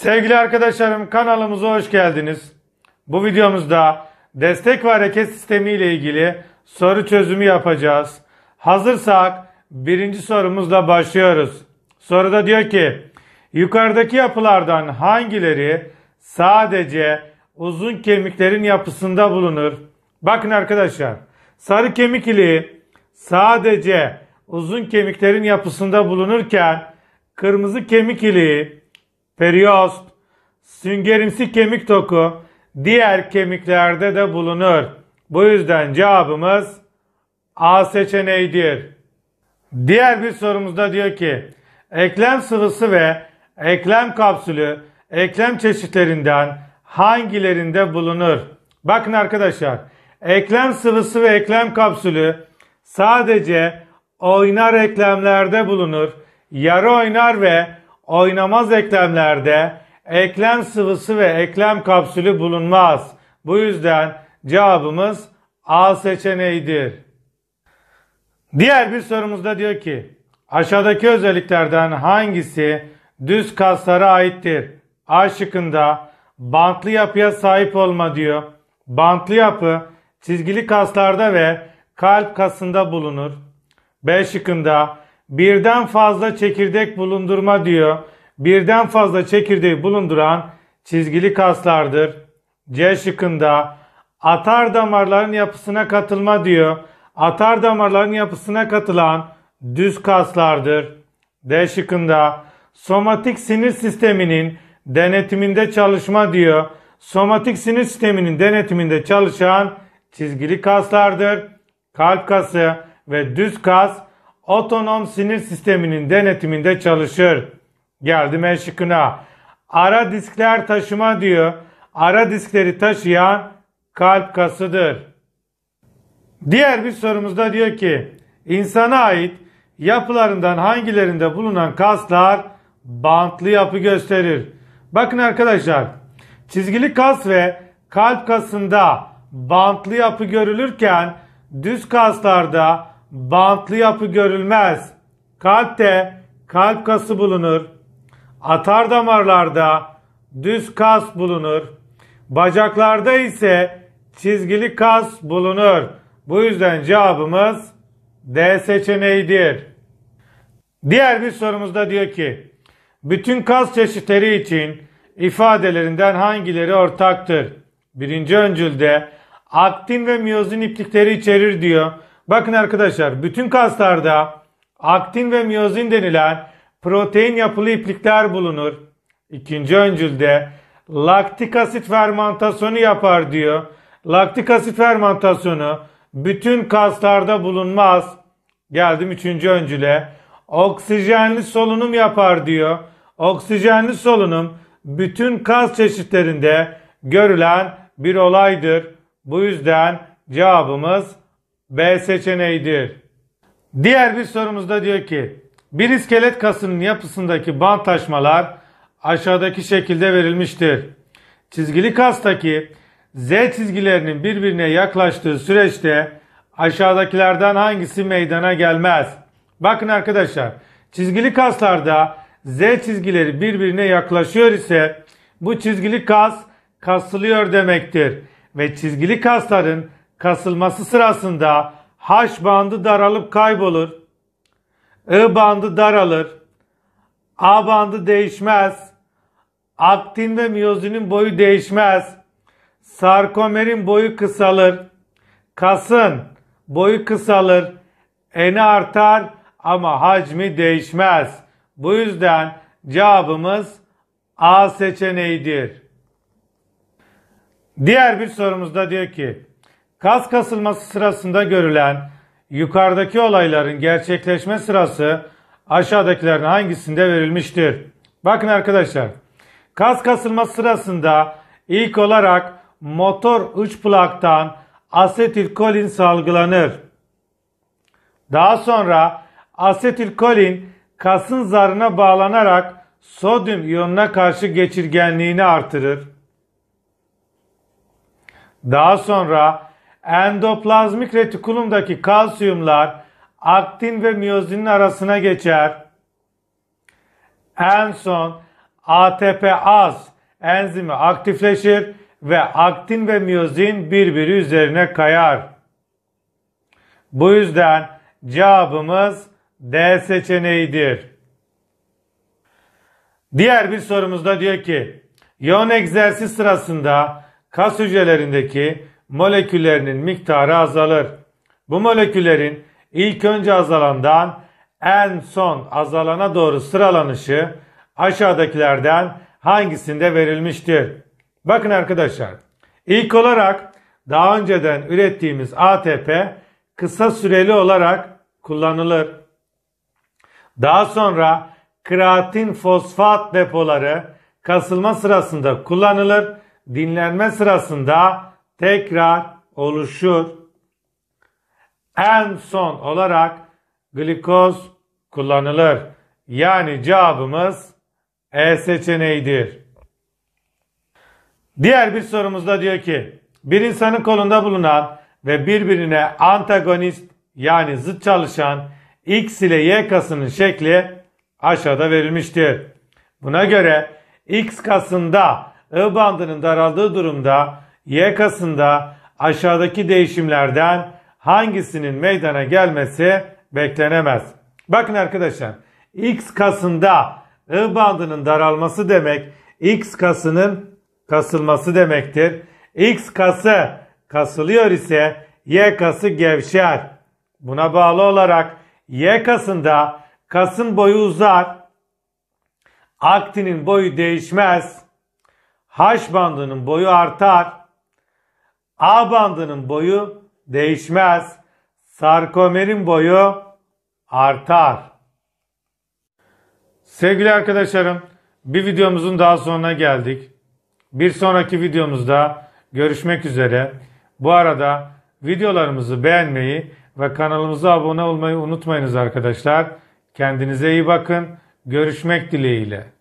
Sevgili arkadaşlarım kanalımıza hoş geldiniz. Bu videomuzda destek ve hareket sistemi ile ilgili soru çözümü yapacağız. Hazırsak birinci sorumuzla başlıyoruz. Soruda diyor ki yukarıdaki yapılardan hangileri sadece uzun kemiklerin yapısında bulunur? Bakın arkadaşlar sarı kemik iliği sadece uzun kemiklerin yapısında bulunurken kırmızı kemik iliği periost, süngerimsi kemik toku diğer kemiklerde de bulunur. Bu yüzden cevabımız A seçeneğidir. Diğer bir sorumuzda diyor ki eklem sıvısı ve eklem kapsülü eklem çeşitlerinden hangilerinde bulunur? Bakın arkadaşlar eklem sıvısı ve eklem kapsülü sadece oynar eklemlerde bulunur. Yarı oynar ve oynamaz eklemlerde eklem sıvısı ve eklem kapsülü bulunmaz. Bu yüzden cevabımız A seçeneğidir. Diğer bir sorumuzda diyor ki aşağıdaki özelliklerden hangisi düz kaslara aittir? A şıkkında bantlı yapıya sahip olma diyor. Bantlı yapı çizgili kaslarda ve kalp kasında bulunur. B şıkkında birden fazla çekirdek bulundurma diyor. Birden fazla çekirdeği bulunduran çizgili kaslardır. C şıkkında atar damarların yapısına katılma diyor. Atar damarların yapısına katılan düz kaslardır. D şıkkında somatik sinir sisteminin denetiminde çalışma diyor. Somatik sinir sisteminin denetiminde çalışan çizgili kaslardır. Kalp kası ve düz kas otonom sinir sisteminin denetiminde çalışır. Geldim E şıkkına. Ara diskler taşıma diyor. Ara diskleri taşıyan kalp kasıdır. Diğer bir sorumuzda diyor ki insana ait yapılarından hangilerinde bulunan kaslar bantlı yapı gösterir. Bakın arkadaşlar çizgili kas ve kalp kasında bantlı yapı görülürken düz kaslarda bantlı yapı görülmez. Kalpte kalp kası bulunur. Atar damarlarda düz kas bulunur. Bacaklarda ise çizgili kas bulunur. Bu yüzden cevabımız D seçeneğidir. Diğer bir sorumuzda diyor ki bütün kas çeşitleri için ifadelerinden hangileri ortaktır? Birinci öncülde aktin ve miyozin iplikleri içerir diyor. Bakın arkadaşlar bütün kaslarda aktin ve miyozin denilen protein yapılı iplikler bulunur. İkinci öncülde laktik asit fermentasyonu yapar diyor. Laktik asit fermentasyonu bütün kaslarda bulunmaz. Geldim üçüncü öncüle. Oksijenli solunum yapar diyor. Oksijenli solunum bütün kas çeşitlerinde görülen bir olaydır. Bu yüzden cevabımız B seçeneğidir. Diğer bir sorumuzda diyor ki bir iskelet kasının yapısındaki taşmalar aşağıdaki şekilde verilmiştir. Çizgili kastaki Z çizgilerinin birbirine yaklaştığı süreçte aşağıdakilerden hangisi meydana gelmez? Bakın arkadaşlar çizgili kaslarda Z çizgileri birbirine yaklaşıyor ise bu çizgili kas kasılıyor demektir ve çizgili kasların kasılması sırasında H bandı daralıp kaybolur. I bandı daralır. A bandı değişmez. Aktin ve miyozinin boyu değişmez. Sarkomerin boyu kısalır. Kasın boyu kısalır. Eni artar ama hacmi değişmez. Bu yüzden cevabımız A seçeneğidir. Diğer bir sorumuzda diyor ki Kas kasılması sırasında görülen yukarıdaki olayların gerçekleşme sırası aşağıdakilerin hangisinde verilmiştir? Bakın arkadaşlar. Kas kasılması sırasında ilk olarak motor uç plaktan asetilkolin salgılanır. Daha sonra asetilkolin kasın zarına bağlanarak sodyum iyonuna karşı geçirgenliğini artırır. Daha sonra endoplazmik retikulumdaki kalsiyumlar aktin ve miyozinin arasına geçer. En son ATP az enzimi aktifleşir ve aktin ve miyozin birbiri üzerine kayar. Bu yüzden cevabımız D seçeneğidir. Diğer bir sorumuzda diyor ki, yoğun egzersiz sırasında kas hücrelerindeki moleküllerinin miktarı azalır. Bu moleküllerin ilk önce azalandan en son azalana doğru sıralanışı aşağıdakilerden hangisinde verilmiştir? Bakın arkadaşlar ilk olarak daha önceden ürettiğimiz ATP kısa süreli olarak kullanılır. Daha sonra kreatin fosfat depoları kasılma sırasında kullanılır, dinlenme sırasında tekrar oluşur. En son olarak glikoz kullanılır. Yani cevabımız E seçeneğidir. Diğer bir sorumuzda diyor ki bir insanın kolunda bulunan ve birbirine antagonist yani zıt çalışan X ile Y kasının şekli aşağıda verilmiştir. Buna göre X kasında I bandının daraldığı durumda yakasında aşağıdaki değişimlerden hangisinin meydana gelmesi beklenemez. Bakın arkadaşlar X kasında I bandının daralması demek X kasının kasılması demektir. X kası kasılıyor ise Y kası gevşer. Buna bağlı olarak Y kasında kasın boyu uzar. Aktinin boyu değişmez. H bandının boyu artar. A bandının boyu değişmez. Sarkomerin boyu artar. Sevgili arkadaşlarım, bir videomuzun daha sonuna geldik. Bir sonraki videomuzda görüşmek üzere. Bu arada videolarımızı beğenmeyi ve kanalımıza abone olmayı unutmayınız arkadaşlar. Kendinize iyi bakın. Görüşmek dileğiyle.